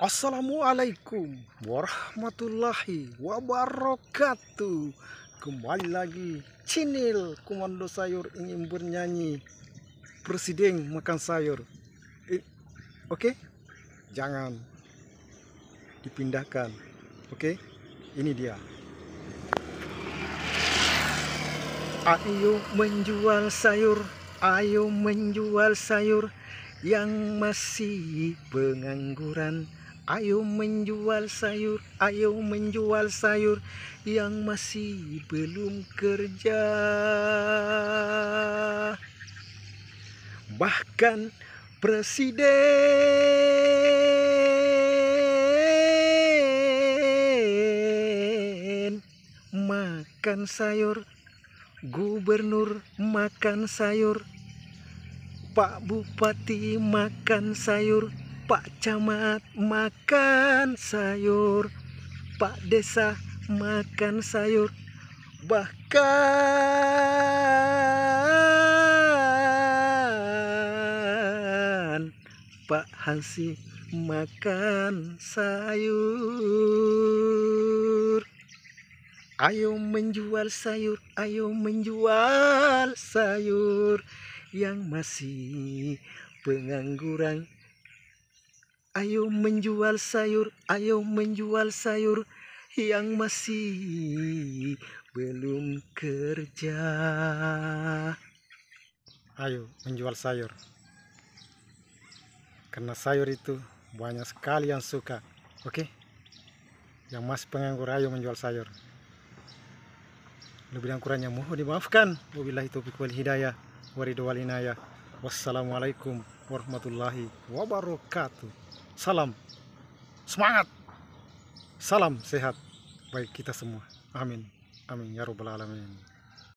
Assalamualaikum warahmatullahi wabarakatuh Kembali lagi Cinil Komando Sayur ingin bernyanyi Presiden makan sayur eh, Oke okay? Jangan Dipindahkan Oke okay? Ini dia Ayo menjual sayur Ayo menjual sayur yang masih pengangguran Ayo menjual sayur, ayo menjual sayur yang masih belum kerja. Bahkan presiden makan sayur, gubernur makan sayur, Pak Bupati makan sayur Pak Camat makan sayur, Pak Desa makan sayur, bahkan Pak Hansi makan sayur. Ayo menjual sayur, ayo menjual sayur yang masih pengangguran Ayo menjual sayur, ayo menjual sayur yang masih belum kerja. Ayo menjual sayur. Karena sayur itu banyak sekali yang suka. Oke? Okay? Yang masih penganggur ayo menjual sayur. Lebih dan kurangnya mohon dimaafkan. Wabillahi taufiq wal hidayah. Waridwal inayah. Wassalamualaikum warahmatullahi wabarakatuh salam semangat, salam sehat baik kita semua. Amin. Amin ya robbal alamin.